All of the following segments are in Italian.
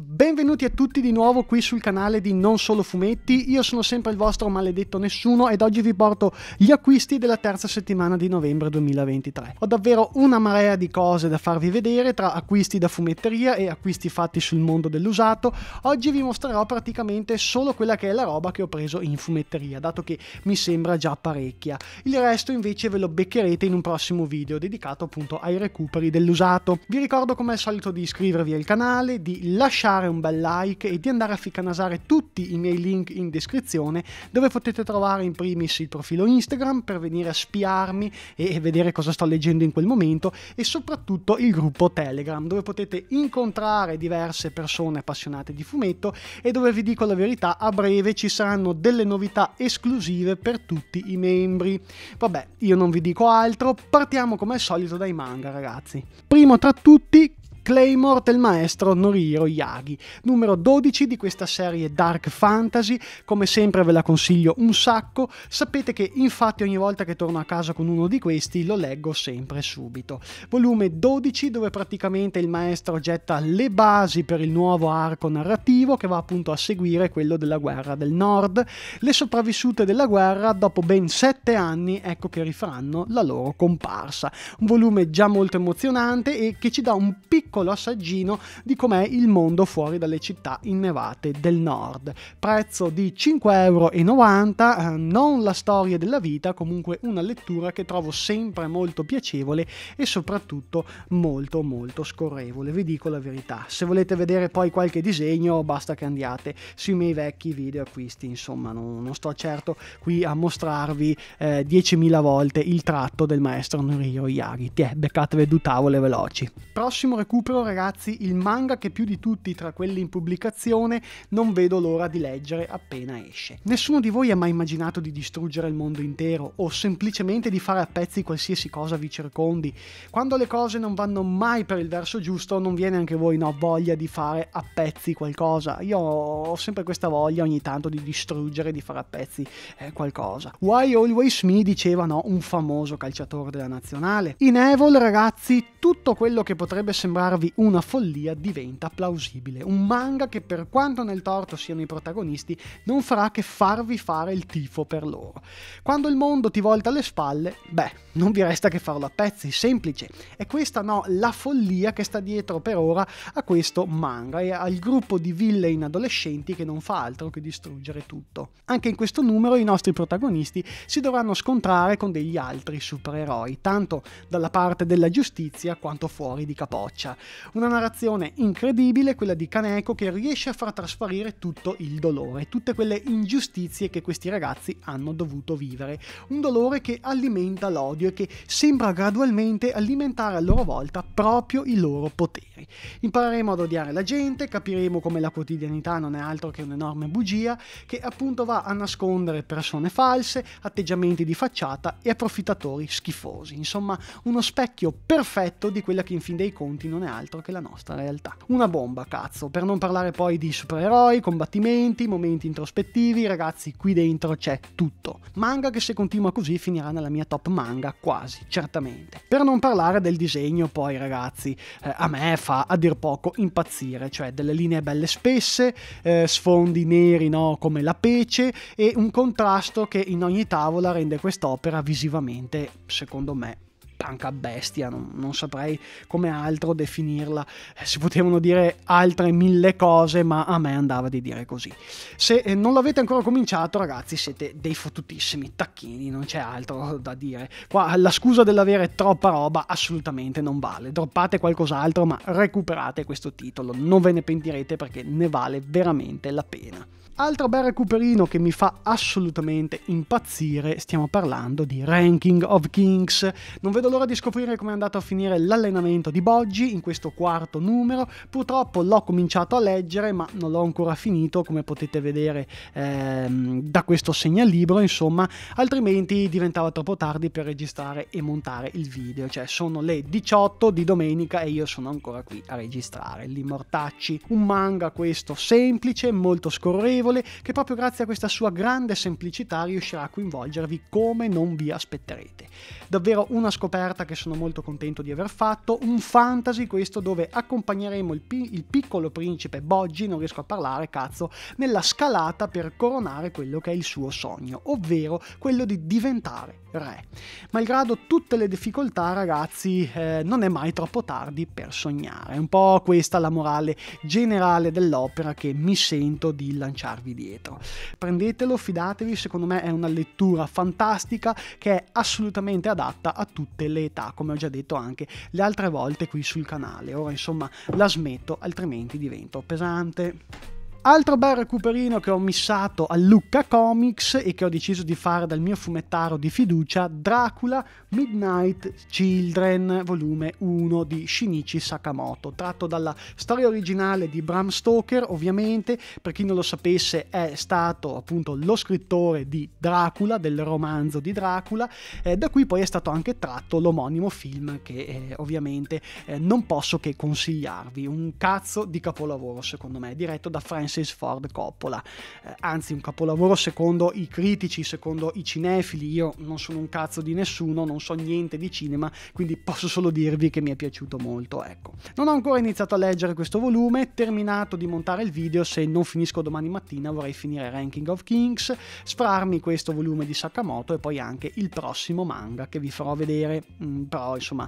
benvenuti a tutti di nuovo qui sul canale di Non Solo Fumetti, io sono sempre il vostro maledetto nessuno ed oggi vi porto gli acquisti della terza settimana di novembre 2023. Ho davvero una marea di cose da farvi vedere tra acquisti da fumetteria e acquisti fatti sul mondo dell'usato, oggi vi mostrerò praticamente solo quella che è la roba che ho preso in fumetteria, dato che mi sembra già parecchia. Il resto invece ve lo beccherete in un prossimo video dedicato appunto ai recuperi dell'usato. Vi ricordo come al solito di iscrivervi al canale, di lasciare lasciare un bel like e di andare a ficcanasare tutti i miei link in descrizione dove potete trovare in primis il profilo Instagram per venire a spiarmi e vedere cosa sto leggendo in quel momento e soprattutto il gruppo Telegram dove potete incontrare diverse persone appassionate di fumetto e dove vi dico la verità a breve ci saranno delle novità esclusive per tutti i membri. Vabbè, io non vi dico altro, partiamo come al solito dai manga ragazzi. Primo tra tutti Claymore del maestro Norihiro Yagi, numero 12 di questa serie Dark Fantasy, come sempre ve la consiglio un sacco, sapete che infatti ogni volta che torno a casa con uno di questi lo leggo sempre subito. Volume 12 dove praticamente il maestro getta le basi per il nuovo arco narrativo che va appunto a seguire quello della guerra del nord, le sopravvissute della guerra dopo ben 7 anni ecco che rifaranno la loro comparsa. Un volume già molto emozionante e che ci dà un piccolo piccolo assaggino di com'è il mondo fuori dalle città innevate del nord. Prezzo di 5,90 euro, eh, non la storia della vita, comunque una lettura che trovo sempre molto piacevole e soprattutto molto molto scorrevole, vi dico la verità. Se volete vedere poi qualche disegno basta che andiate sui miei vecchi video acquisti, insomma non, non sto certo qui a mostrarvi eh, 10.000 volte il tratto del maestro Norio Yagi. Ti è, beccatevi due tavole veloci. Prossimo recupero recupero ragazzi il manga che più di tutti tra quelli in pubblicazione non vedo l'ora di leggere appena esce. Nessuno di voi ha mai immaginato di distruggere il mondo intero o semplicemente di fare a pezzi qualsiasi cosa vi circondi. Quando le cose non vanno mai per il verso giusto non viene anche voi no voglia di fare a pezzi qualcosa. Io ho sempre questa voglia ogni tanto di distruggere, di fare a pezzi eh, qualcosa. Why Always Me diceva no, un famoso calciatore della nazionale. In Evol ragazzi tutto quello che potrebbe sembrare raccontarvi una follia diventa plausibile. Un manga che per quanto nel torto siano i protagonisti non farà che farvi fare il tifo per loro. Quando il mondo ti volta alle spalle, beh, non vi resta che farlo a pezzi, semplice. È questa no, la follia che sta dietro per ora a questo manga e al gruppo di villain adolescenti che non fa altro che distruggere tutto. Anche in questo numero i nostri protagonisti si dovranno scontrare con degli altri supereroi, tanto dalla parte della giustizia quanto fuori di capoccia. Una narrazione incredibile, quella di Kaneko, che riesce a far trasparire tutto il dolore, tutte quelle ingiustizie che questi ragazzi hanno dovuto vivere. Un dolore che alimenta l'odio e che sembra gradualmente alimentare a loro volta proprio i loro poteri. Impareremo ad odiare la gente, capiremo come la quotidianità non è altro che un'enorme bugia che appunto va a nascondere persone false, atteggiamenti di facciata e approfittatori schifosi. Insomma, uno specchio perfetto di quella che in fin dei conti non è altro che la nostra realtà. Una bomba, cazzo, per non parlare poi di supereroi, combattimenti, momenti introspettivi, ragazzi, qui dentro c'è tutto. Manga che se continua così finirà nella mia top manga, quasi, certamente. Per non parlare del disegno poi, ragazzi, eh, a me fa a dir poco impazzire, cioè delle linee belle spesse, eh, sfondi neri, no, come la pece e un contrasto che in ogni tavola rende quest'opera visivamente, secondo me, panca bestia, non, non saprei come altro definirla. Eh, si potevano dire altre mille cose, ma a me andava di dire così. Se eh, non l'avete ancora cominciato, ragazzi, siete dei fottutissimi tacchini, non c'è altro da dire. Qua la scusa dell'avere troppa roba assolutamente non vale. Droppate qualcos'altro, ma recuperate questo titolo, non ve ne pentirete perché ne vale veramente la pena. Altro bel recuperino che mi fa assolutamente impazzire, stiamo parlando di Ranking of Kings. Non vedo l'ora di scoprire come è andato a finire l'allenamento di Boggi in questo quarto numero. Purtroppo l'ho cominciato a leggere ma non l'ho ancora finito come potete vedere ehm, da questo segnalibro, insomma, altrimenti diventava troppo tardi per registrare e montare il video. Cioè sono le 18 di domenica e io sono ancora qui a registrare. L'immortacci, un manga questo semplice, molto scorrevole notevole che proprio grazie a questa sua grande semplicità riuscirà a coinvolgervi come non vi aspetterete. Davvero una scoperta che sono molto contento di aver fatto, un fantasy questo dove accompagneremo il, pi- il piccolo principe Boggi, non riesco a parlare cazzo, nella scalata per coronare quello che è il suo sogno, ovvero quello di diventare re. Malgrado tutte le difficoltà, ragazzi, eh, non è mai troppo tardi per sognare. È un po' questa la morale generale dell'opera che mi sento di lanciarvi dietro. Prendetelo, fidatevi, secondo me è una lettura fantastica che è assolutamente adatta a tutte le età, come ho già detto anche le altre volte qui sul canale. Ora insomma la smetto, altrimenti divento pesante. Altro bel recuperino che ho missato a Lucca Comics e che ho deciso di fare dal mio fumettaro di fiducia, Dracula Midnight Children, volume 1 di Shinichi Sakamoto, tratto dalla storia originale di Bram Stoker, ovviamente, per chi non lo sapesse è stato appunto lo scrittore di Dracula, del romanzo di Dracula, eh, da cui poi è stato anche tratto l'omonimo film che eh, ovviamente eh, non posso che consigliarvi, un cazzo di capolavoro secondo me, diretto da Frank Francis Ford Coppola. Eh, anzi, un capolavoro secondo i critici, secondo i cinefili. Io non sono un cazzo di nessuno, non so niente di cinema, quindi posso solo dirvi che mi è piaciuto molto. Ecco. Non ho ancora iniziato a leggere questo volume, terminato di montare il video. Se non finisco domani mattina vorrei finire Ranking of Kings, sfrarmi questo volume di Sakamoto e poi anche il prossimo manga che vi farò vedere. Mm, però insomma,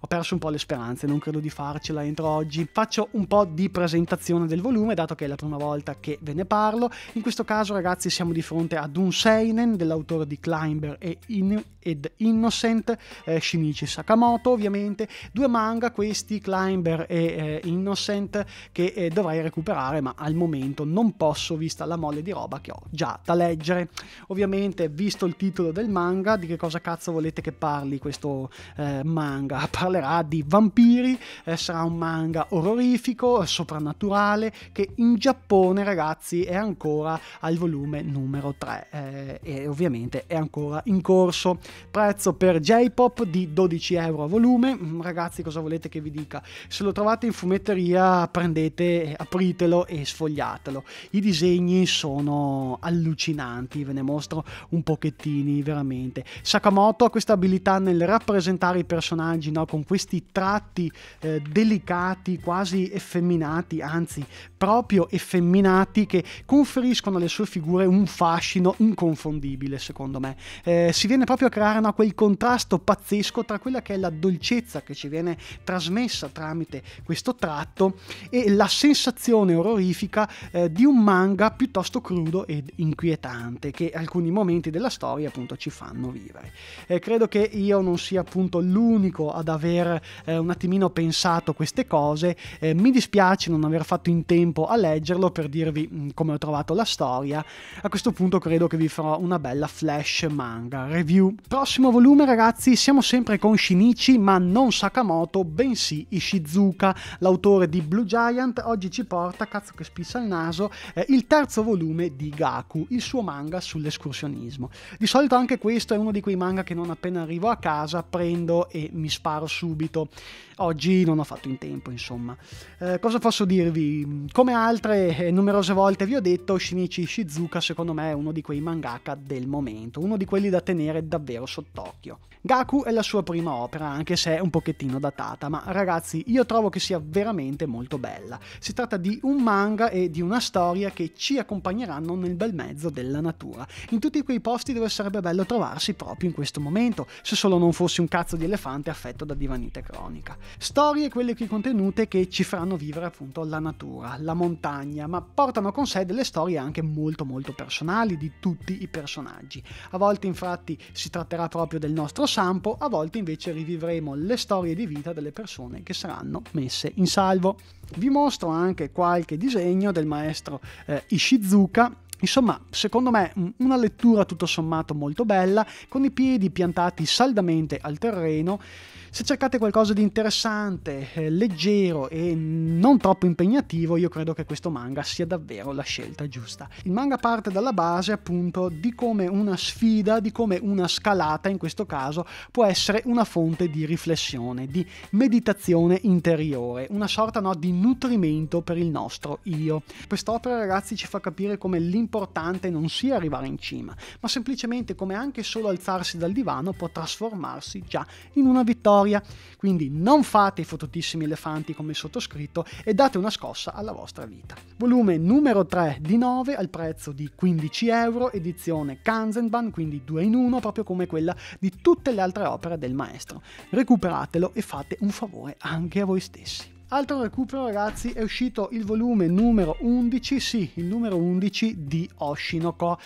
ho perso un po' le speranze, non credo di farcela entro oggi. Faccio un po' di presentazione del volume, dato che è la prima volta volta che ve ne parlo. In questo caso, ragazzi, siamo di fronte ad un Seinen dell'autore di Climber e in ed Innocent, eh, Shinichi Sakamoto ovviamente, due manga questi, Climber e eh, Innocent, che eh, dovrai recuperare ma al momento non posso vista la molle di roba che ho già da leggere. Ovviamente visto il titolo del manga, di che cosa cazzo volete che parli questo eh, manga? Parlerà di vampiri, eh, sarà un manga orrorifico, soprannaturale, che in Giappone ragazzi è ancora al volume numero 3 eh, e ovviamente è ancora in corso prezzo per J-Pop di 12 euro a volume. Mm, ragazzi, cosa volete che vi dica? Se lo trovate in fumetteria, prendete, apritelo e sfogliatelo. I disegni sono allucinanti, ve ne mostro un pochettini, veramente. Sakamoto ha questa abilità nel rappresentare i personaggi no? con questi tratti eh, delicati, quasi effeminati, anzi proprio effeminati, che conferiscono alle sue figure un fascino inconfondibile, secondo me. Eh, si viene proprio a creare crearono quel contrasto pazzesco tra quella che è la dolcezza che ci viene trasmessa tramite questo tratto e la sensazione orrorifica eh, di un manga piuttosto crudo ed inquietante che alcuni momenti della storia appunto ci fanno vivere. Eh, credo che io non sia appunto l'unico ad aver eh, un attimino pensato queste cose, eh, mi dispiace non aver fatto in tempo a leggerlo per dirvi mm, come ho trovato la storia, a questo punto credo che vi farò una bella flash manga review Prossimo volume ragazzi, siamo sempre con Shinichi, ma non Sakamoto, bensì Ishizuka, l'autore di Blue Giant, oggi ci porta, cazzo che spissa il naso, eh, il terzo volume di Gaku, il suo manga sull'escursionismo. Di solito anche questo è uno di quei manga che non appena arrivo a casa prendo e mi sparo subito oggi non ho fatto in tempo, insomma. Eh, cosa posso dirvi? Come altre eh, numerose volte vi ho detto, Shinichi Shizuka secondo me è uno di quei mangaka del momento, uno di quelli da tenere davvero sott'occhio. Gaku è la sua prima opera, anche se è un pochettino datata, ma ragazzi io trovo che sia veramente molto bella. Si tratta di un manga e di una storia che ci accompagneranno nel bel mezzo della natura, in tutti quei posti dove sarebbe bello trovarsi proprio in questo momento, se solo non fossi un cazzo di elefante affetto da divanite cronica. Storie, quelle qui contenute, che ci faranno vivere appunto la natura, la montagna, ma portano con sé delle storie anche molto molto personali di tutti i personaggi. A volte infatti si tratterà proprio del nostro Sampo, a volte invece rivivremo le storie di vita delle persone che saranno messe in salvo. Vi mostro anche qualche disegno del maestro eh, Ishizuka Insomma, secondo me una lettura tutto sommato molto bella, con i piedi piantati saldamente al terreno, se cercate qualcosa di interessante, eh, leggero e non troppo impegnativo, io credo che questo manga sia davvero la scelta giusta. Il manga parte dalla base appunto di come una sfida, di come una scalata in questo caso può essere una fonte di riflessione, di meditazione interiore, una sorta no, di nutrimento per il nostro io. Quest'opera ragazzi ci fa capire come l'importante non sia arrivare in cima, ma semplicemente come anche solo alzarsi dal divano può trasformarsi già in una vittoria storia. Quindi non fate i fottutissimi elefanti come sottoscritto e date una scossa alla vostra vita. Volume numero 3 di 9 al prezzo di 15 euro, edizione Kanzenban, quindi 2 in 1, proprio come quella di tutte le altre opere del maestro. Recuperatelo e fate un favore anche a voi stessi. Altro recupero ragazzi è uscito il volume numero 11, sì, il numero 11 di Oshinoko.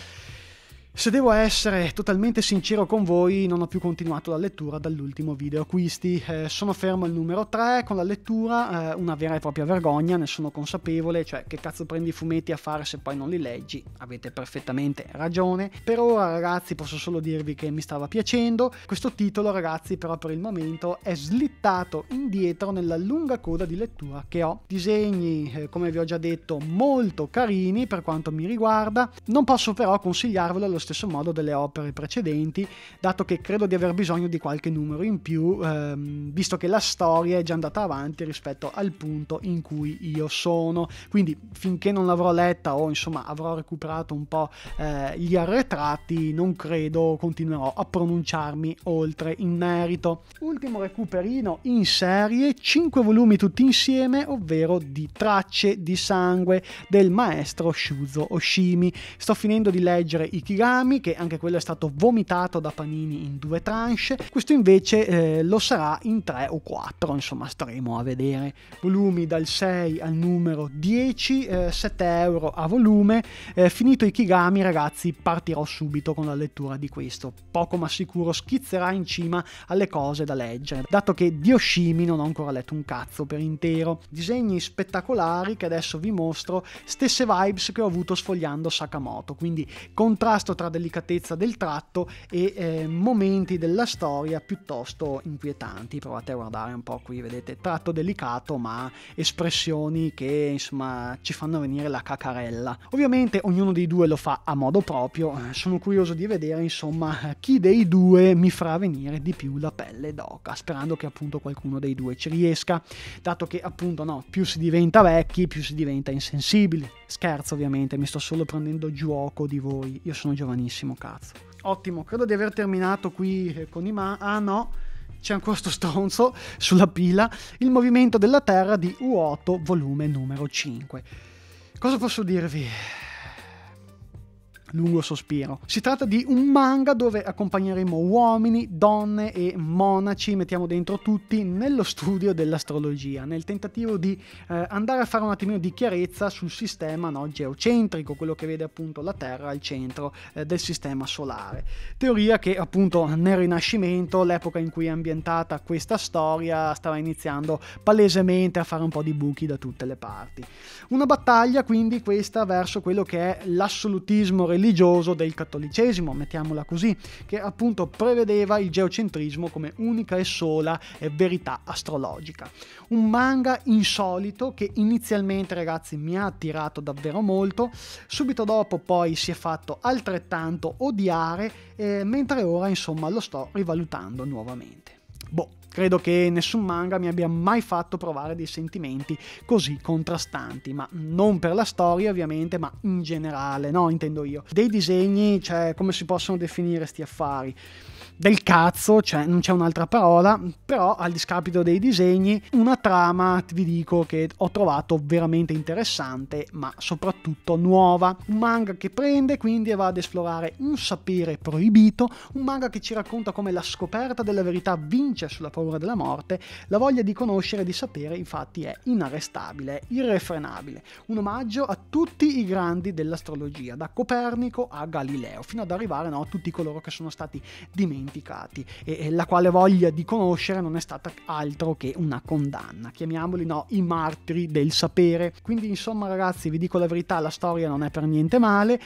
Se devo essere totalmente sincero con voi, non ho più continuato la lettura dall'ultimo video acquisti. Eh, sono fermo al numero 3 con la lettura, eh, una vera e propria vergogna, ne sono consapevole, cioè che cazzo prendi i fumetti a fare se poi non li leggi? Avete perfettamente ragione. Per ora ragazzi posso solo dirvi che mi stava piacendo. Questo titolo ragazzi però per il momento è slittato indietro nella lunga coda di lettura che ho. Disegni, eh, come vi ho già detto, molto carini per quanto mi riguarda. Non posso però consigliarvelo allo stesso modo delle opere precedenti, dato che credo di aver bisogno di qualche numero in più, ehm, visto che la storia è già andata avanti rispetto al punto in cui io sono. Quindi finché non l'avrò letta o insomma avrò recuperato un po' eh, gli arretrati, non credo continuerò a pronunciarmi oltre in merito. Ultimo recuperino in serie, 5 volumi tutti insieme, ovvero di Tracce di sangue del maestro Shuzo Oshimi. Sto finendo di leggere Ikigai Murakami, che anche quello è stato vomitato da Panini in due tranche, questo invece eh, lo sarà in tre o quattro, insomma staremo a vedere. Volumi dal 6 al numero 10, eh, 7 euro a volume. Eh, finito Kigami, ragazzi partirò subito con la lettura di questo, poco ma sicuro schizzerà in cima alle cose da leggere, dato che Dioshimi non ho ancora letto un cazzo per intero. Disegni spettacolari che adesso vi mostro, stesse vibes che ho avuto sfogliando Sakamoto, quindi contrasto tra tra delicatezza del tratto e eh, momenti della storia piuttosto inquietanti. Provate a guardare un po' qui, vedete, tratto delicato ma espressioni che insomma ci fanno venire la cacarella. Ovviamente ognuno dei due lo fa a modo proprio, eh, sono curioso di vedere insomma chi dei due mi farà venire di più la pelle d'oca, sperando che appunto qualcuno dei due ci riesca, dato che appunto no, più si diventa vecchi, più si diventa insensibili. Scherzo ovviamente, mi sto solo prendendo gioco di voi, io sono giovanissimo, cazzo. Ottimo, credo di aver terminato qui eh, con i ma... Ah no, c'è ancora sto stronzo sulla pila, il movimento della Terra di Uoto, volume numero 5. Cosa posso dirvi? lungo sospiro. Si tratta di un manga dove accompagneremo uomini, donne e monaci, mettiamo dentro tutti, nello studio dell'astrologia, nel tentativo di eh, andare a fare un attimino di chiarezza sul sistema no, geocentrico, quello che vede appunto la Terra al centro eh, del sistema solare. Teoria che appunto nel Rinascimento, l'epoca in cui è ambientata questa storia, stava iniziando palesemente a fare un po' di buchi da tutte le parti. Una battaglia quindi questa verso quello che è l'assolutismo religioso religioso del cattolicesimo, mettiamola così, che appunto prevedeva il geocentrismo come unica e sola eh, verità astrologica. Un manga insolito che inizialmente ragazzi mi ha attirato davvero molto, subito dopo poi si è fatto altrettanto odiare, eh, mentre ora insomma lo sto rivalutando nuovamente. Boh, Credo che nessun manga mi abbia mai fatto provare dei sentimenti così contrastanti, ma non per la storia ovviamente, ma in generale, no, intendo io. Dei disegni, cioè come si possono definire sti affari? del cazzo, cioè non c'è un'altra parola, però al discapito dei disegni, una trama, vi dico, che ho trovato veramente interessante, ma soprattutto nuova. Un manga che prende quindi e va ad esplorare un sapere proibito, un manga che ci racconta come la scoperta della verità vince sulla paura della morte, la voglia di conoscere e di sapere infatti è inarrestabile, irrefrenabile, un omaggio a tutti i grandi dell'astrologia, da Copernico a Galileo, fino ad arrivare no, a tutti coloro che sono stati dimenticati dimenticati e, e la quale voglia di conoscere non è stata altro che una condanna. Chiamiamoli no, i martiri del sapere. Quindi insomma ragazzi vi dico la verità, la storia non è per niente male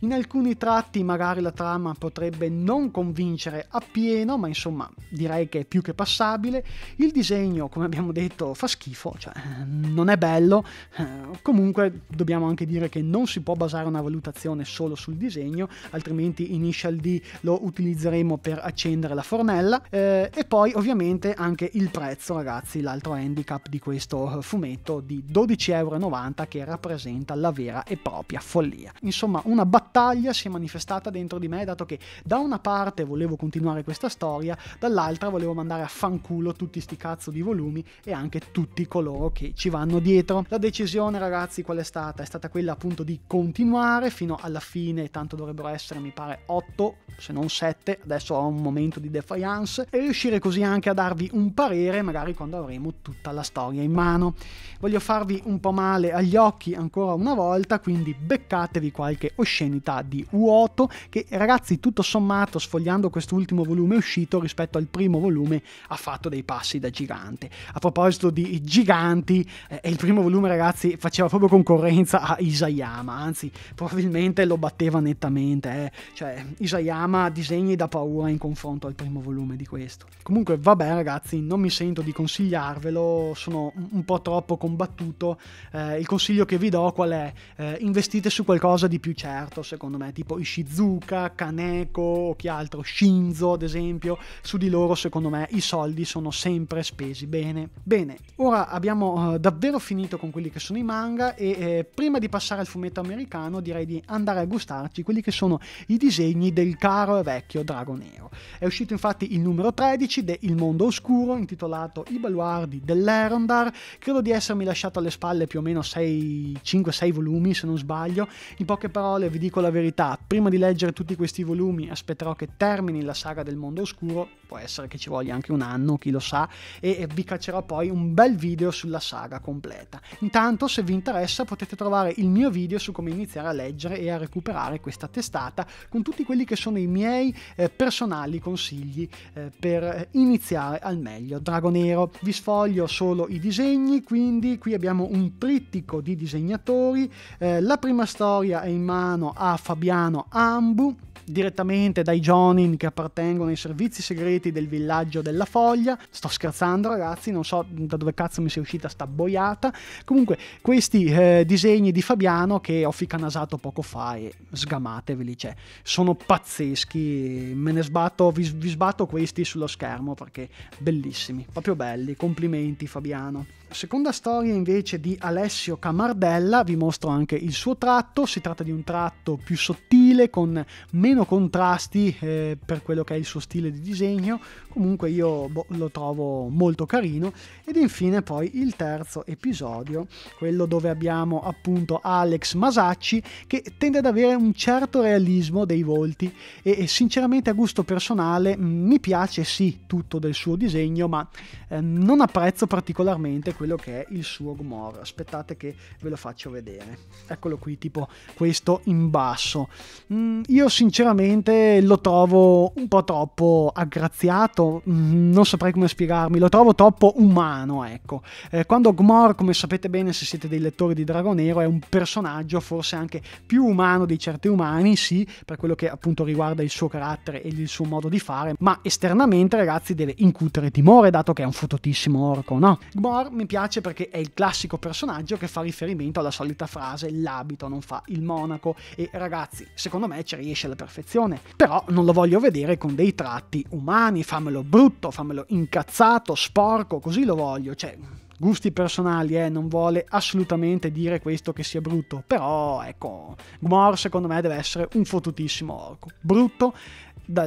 in alcuni tratti magari la trama potrebbe non convincere appieno, ma insomma direi che è più che passabile. Il disegno, come abbiamo detto, fa schifo, cioè eh, non è bello. Eh, comunque dobbiamo anche dire che non si può basare una valutazione solo sul disegno, altrimenti Initial D lo utilizzeremo per accendere la fornella. Eh, e poi ovviamente anche il prezzo, ragazzi, l'altro handicap di questo fumetto di 12,90€ che rappresenta la vera e propria follia. Insomma, una battaglia battaglia si è manifestata dentro di me, dato che da una parte volevo continuare questa storia, dall'altra volevo mandare a fanculo tutti sti cazzo di volumi e anche tutti coloro che ci vanno dietro. La decisione, ragazzi, qual è stata? È stata quella appunto di continuare fino alla fine, tanto dovrebbero essere, mi pare, 8, se non 7, adesso ho un momento di defiance, e riuscire così anche a darvi un parere, magari quando avremo tutta la storia in mano. Voglio farvi un po' male agli occhi ancora una volta, quindi beccatevi qualche oscena comunità di Uoto che ragazzi tutto sommato sfogliando quest'ultimo volume uscito rispetto al primo volume ha fatto dei passi da gigante. A proposito di giganti, eh, il primo volume ragazzi faceva proprio concorrenza a Isayama, anzi probabilmente lo batteva nettamente, eh. cioè Isayama disegni da paura in confronto al primo volume di questo. Comunque vabbè ragazzi, non mi sento di consigliarvelo, sono un po' troppo combattuto, eh, il consiglio che vi do qual è? Eh, investite su qualcosa di più certo, secondo me, tipo Ishizuka, Kaneko o chi altro, Shinzo ad esempio, su di loro secondo me i soldi sono sempre spesi bene. Bene, ora abbiamo uh, davvero finito con quelli che sono i manga e eh, prima di passare al fumetto americano direi di andare a gustarci quelli che sono i disegni del caro e vecchio Drago Nero. È uscito infatti il numero 13 de Il Mondo Oscuro intitolato I baluardi dell'Erondar, credo di essermi lasciato alle spalle più o meno 5-6 volumi se non sbaglio, in poche parole vi dico con la verità, prima di leggere tutti questi volumi aspetterò che termini la saga del mondo oscuro, può essere che ci voglia anche un anno, chi lo sa, e vi caccerò poi un bel video sulla saga completa. Intanto se vi interessa potete trovare il mio video su come iniziare a leggere e a recuperare questa testata con tutti quelli che sono i miei eh, personali consigli eh, per eh, iniziare al meglio. Dragonero. vi sfoglio solo i disegni, quindi qui abbiamo un trittico di disegnatori, eh, la prima storia è in mano a a Fabiano Ambu direttamente dai Jonin che appartengono ai servizi segreti del villaggio della Foglia. Sto scherzando ragazzi, non so da dove cazzo mi sia uscita sta boiata. Comunque questi eh, disegni di Fabiano che ho ficcanasato poco fa e sgamateveli, cioè sono pazzeschi, me ne sbatto, vi, vi sbatto questi sullo schermo perché bellissimi, proprio belli, complimenti Fabiano. Seconda storia invece di Alessio Camardella, vi mostro anche il suo tratto, si tratta di un tratto più sottile con meno meno contrasti eh, per quello che è il suo stile di disegno, comunque io boh, lo trovo molto carino. Ed infine poi il terzo episodio, quello dove abbiamo appunto Alex Masacci che tende ad avere un certo realismo dei volti e, sinceramente a gusto personale mm, mi piace sì tutto del suo disegno, ma eh, non apprezzo particolarmente quello che è il suo humor. Aspettate che ve lo faccio vedere. Eccolo qui, tipo questo in basso. Mm, io sinceramente sinceramente lo trovo un po' troppo aggraziato, mm, non saprei come spiegarmi, lo trovo troppo umano, ecco. Eh, quando Gmor, come sapete bene se siete dei lettori di Drago Nero, è un personaggio forse anche più umano di certi umani, sì, per quello che appunto riguarda il suo carattere e il suo modo di fare, ma esternamente ragazzi deve incutere timore, dato che è un fototissimo orco, no? Gmor mi piace perché è il classico personaggio che fa riferimento alla solita frase l'abito non fa il monaco e ragazzi, secondo me ci riesce alla perfezione perfezione, però non lo voglio vedere con dei tratti umani, fammelo brutto, fammelo incazzato, sporco, così lo voglio, cioè gusti personali, eh, non vuole assolutamente dire questo che sia brutto, però ecco, Gmor secondo me deve essere un fottutissimo orco, brutto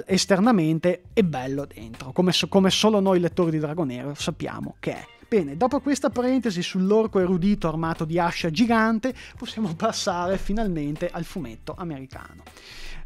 esternamente e bello dentro, come, come solo noi lettori di Dragonero sappiamo che è. Bene, dopo questa parentesi sull'orco erudito armato di ascia gigante, possiamo passare finalmente al fumetto americano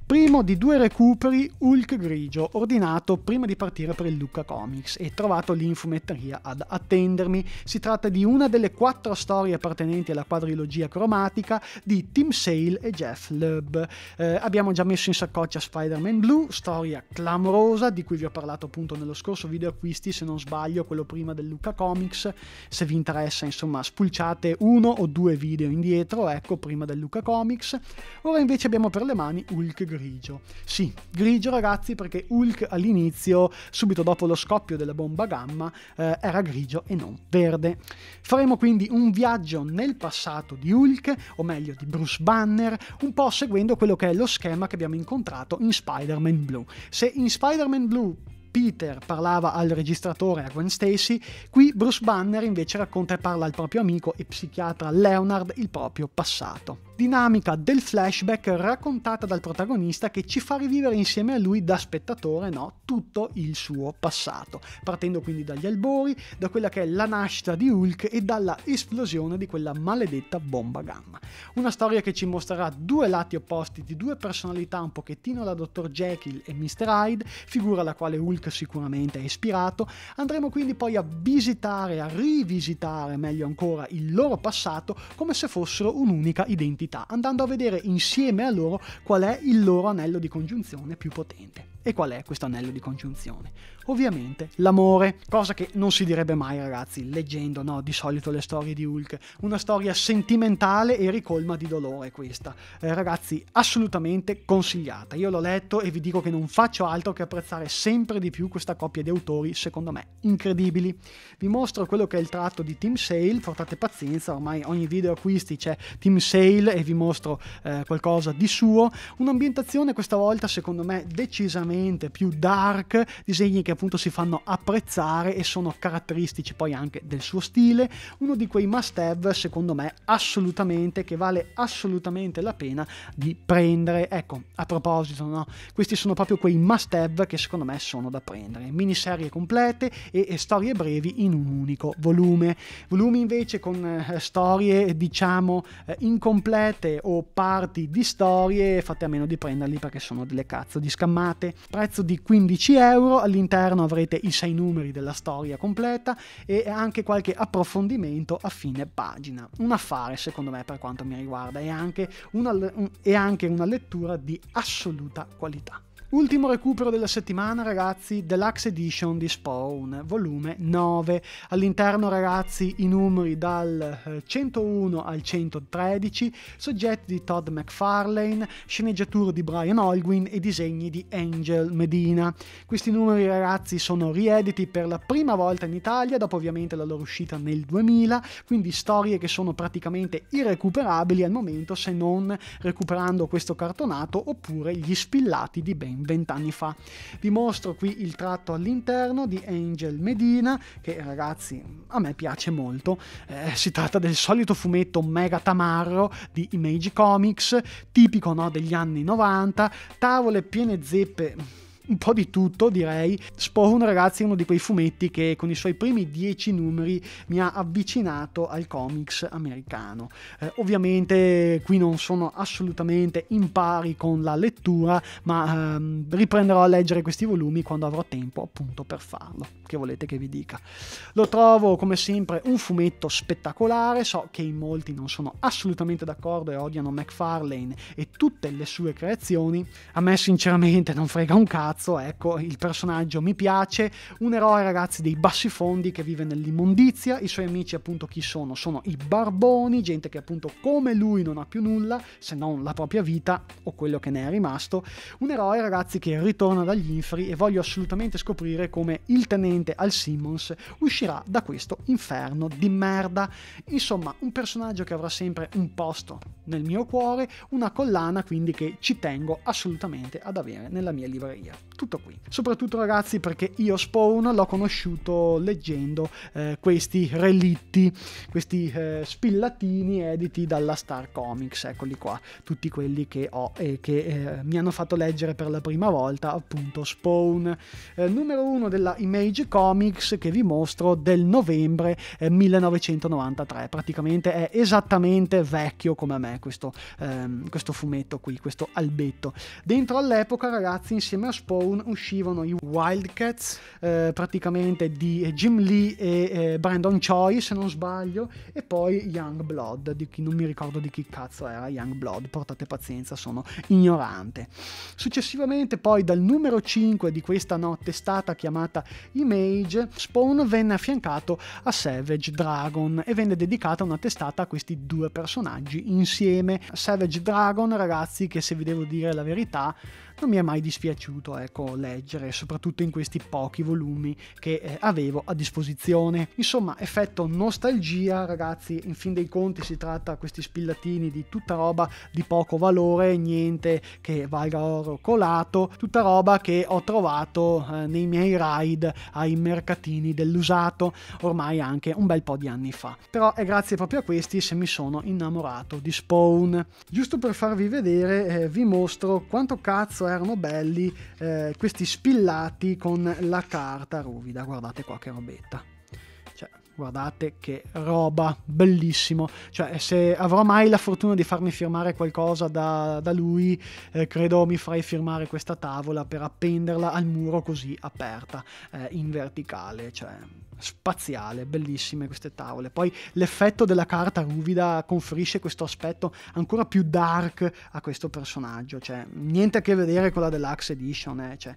primo di due recuperi Hulk grigio ordinato prima di partire per il Lucca Comics e trovato lì in fumetteria ad attendermi. Si tratta di una delle quattro storie appartenenti alla quadrilogia cromatica di Tim Sale e Jeff Lubb. Eh, abbiamo già messo in saccoccia Spider-Man Blue, storia clamorosa di cui vi ho parlato appunto nello scorso video acquisti se non sbaglio, quello prima del Lucca Comics. Se vi interessa insomma spulciate uno o due video indietro, ecco prima del Lucca Comics. Ora invece abbiamo per le mani Hulk grigio grigio. Sì, grigio ragazzi perché Hulk all'inizio, subito dopo lo scoppio della bomba gamma, eh, era grigio e non verde. Faremo quindi un viaggio nel passato di Hulk, o meglio di Bruce Banner, un po' seguendo quello che è lo schema che abbiamo incontrato in Spider-Man Blue. Se in Spider-Man Blue Peter parlava al registratore, a Gwen Stacy, qui Bruce Banner invece racconta e parla al proprio amico e psichiatra Leonard il proprio passato dinamica del flashback raccontata dal protagonista che ci fa rivivere insieme a lui da spettatore no, tutto il suo passato, partendo quindi dagli albori, da quella che è la nascita di Hulk e dalla esplosione di quella maledetta bomba gamma. Una storia che ci mostrerà due lati opposti di due personalità un pochettino la Dr. Jekyll e Mr. Hyde, figura alla quale Hulk sicuramente è ispirato, andremo quindi poi a visitare, a rivisitare meglio ancora il loro passato come se fossero un'unica identità modalità andando a vedere insieme a loro qual è il loro anello di congiunzione più potente. E qual è questo anello di congiunzione? Ovviamente l'amore, cosa che non si direbbe mai ragazzi leggendo no, di solito le storie di Hulk, una storia sentimentale e ricolma di dolore questa. Eh, ragazzi, assolutamente consigliata. Io l'ho letto e vi dico che non faccio altro che apprezzare sempre di più questa coppia di autori, secondo me, incredibili. Vi mostro quello che è il tratto di Team Sale, portate pazienza, ormai ogni video acquisti c'è Team Sale e vi mostro eh, qualcosa di suo. Un'ambientazione questa volta secondo me decisamente veramente più dark, disegni che appunto si fanno apprezzare e sono caratteristici poi anche del suo stile, uno di quei must have secondo me assolutamente che vale assolutamente la pena di prendere. Ecco, a proposito, no? questi sono proprio quei must have che secondo me sono da prendere, miniserie complete e, e storie brevi in un unico volume, volumi invece con eh, storie diciamo eh, incomplete o parti di storie fate a meno di prenderli perché sono delle cazzo di scammate prezzo di 15 euro, all'interno avrete i sei numeri della storia completa e anche qualche approfondimento a fine pagina. Un affare secondo me per quanto mi riguarda e anche una, un, anche una lettura di assoluta qualità. Ultimo recupero della settimana, ragazzi, Deluxe Edition di Spawn, volume 9. All'interno, ragazzi, i numeri dal 101 eh, al 113, soggetti di Todd McFarlane, sceneggiature di Brian Holguin e disegni di Angel Medina. Questi numeri, ragazzi, sono riediti per la prima volta in Italia, dopo ovviamente la loro uscita nel 2000, quindi storie che sono praticamente irrecuperabili al momento se non recuperando questo cartonato oppure gli spillati di Ben vent'anni fa. Vi mostro qui il tratto all'interno di Angel Medina, che ragazzi a me piace molto. Eh, si tratta del solito fumetto mega tamarro di Image Comics, tipico no, degli anni 90, tavole piene zeppe un po' di tutto direi. Spawn ragazzi è uno di quei fumetti che con i suoi primi dieci numeri mi ha avvicinato al comics americano. Eh, ovviamente qui non sono assolutamente in pari con la lettura, ma ehm, riprenderò a leggere questi volumi quando avrò tempo appunto per farlo. Che volete che vi dica? Lo trovo come sempre un fumetto spettacolare, so che in molti non sono assolutamente d'accordo e odiano McFarlane e tutte le sue creazioni. A me sinceramente non frega un caso cazzo, ecco, il personaggio mi piace, un eroe ragazzi dei bassi fondi che vive nell'immondizia, i suoi amici appunto chi sono? Sono i barboni, gente che appunto come lui non ha più nulla se non la propria vita o quello che ne è rimasto, un eroe ragazzi che ritorna dagli inferi e voglio assolutamente scoprire come il tenente Al Simmons uscirà da questo inferno di merda. Insomma, un personaggio che avrà sempre un posto nel mio cuore, una collana quindi che ci tengo assolutamente ad avere nella mia libreria tutto qui. Soprattutto ragazzi perché io Spawn l'ho conosciuto leggendo eh, questi relitti, questi eh, spillatini editi dalla Star Comics, eccoli qua, tutti quelli che ho e che eh, mi hanno fatto leggere per la prima volta appunto Spawn, eh, numero uno della Image Comics che vi mostro del novembre 1993, eh, praticamente è esattamente vecchio come me questo, ehm, questo fumetto qui, questo albetto. Dentro all'epoca ragazzi insieme a Spawn Spawn uscivano i Wildcats, eh, praticamente di Jim Lee e eh, Brandon Choi, se non sbaglio, e poi Young Blood, di chi non mi ricordo di chi cazzo era Young Blood, portate pazienza, sono ignorante. Successivamente poi dal numero 5 di questa notte stata chiamata Image, Spawn venne affiancato a Savage Dragon e venne dedicata una testata a questi due personaggi insieme. Savage Dragon, ragazzi, che se vi devo dire la verità, non mi è mai dispiaciuto ecco, leggere, soprattutto in questi pochi volumi che eh, avevo a disposizione. Insomma, effetto nostalgia, ragazzi, in fin dei conti si tratta questi spillatini di tutta roba di poco valore, niente che valga oro colato, tutta roba che ho trovato eh, nei miei ride ai mercatini dell'usato ormai anche un bel po' di anni fa. Però è grazie proprio a questi se mi sono innamorato di Spawn. Giusto per farvi vedere, eh, vi mostro quanto cazzo cazzo erano belli eh, questi spillati con la carta ruvida. Guardate qua che robetta. Cioè, guardate che roba, bellissimo. Cioè, se avrò mai la fortuna di farmi firmare qualcosa da, da lui, eh, credo mi farei firmare questa tavola per appenderla al muro così aperta, eh, in verticale. Cioè, spaziale, bellissime queste tavole. Poi l'effetto della carta ruvida conferisce questo aspetto ancora più dark a questo personaggio, cioè niente a che vedere con la Deluxe Edition, eh? cioè,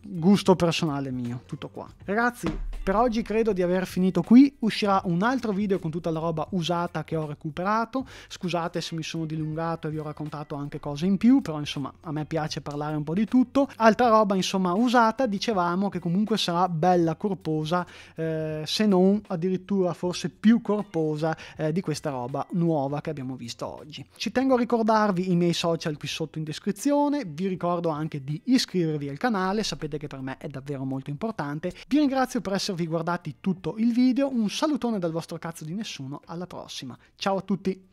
gusto personale mio, tutto qua. Ragazzi, per oggi credo di aver finito qui, uscirà un altro video con tutta la roba usata che ho recuperato, scusate se mi sono dilungato e vi ho raccontato anche cose in più, però insomma a me piace parlare un po' di tutto. Altra roba insomma usata, dicevamo che comunque sarà bella corposa. Eh, eh, se non addirittura forse più corposa eh, di questa roba nuova che abbiamo visto oggi. Ci tengo a ricordarvi i miei social qui sotto in descrizione, vi ricordo anche di iscrivervi al canale, sapete che per me è davvero molto importante. Vi ringrazio per esservi guardati tutto il video, un salutone dal vostro cazzo di nessuno, alla prossima. Ciao a tutti!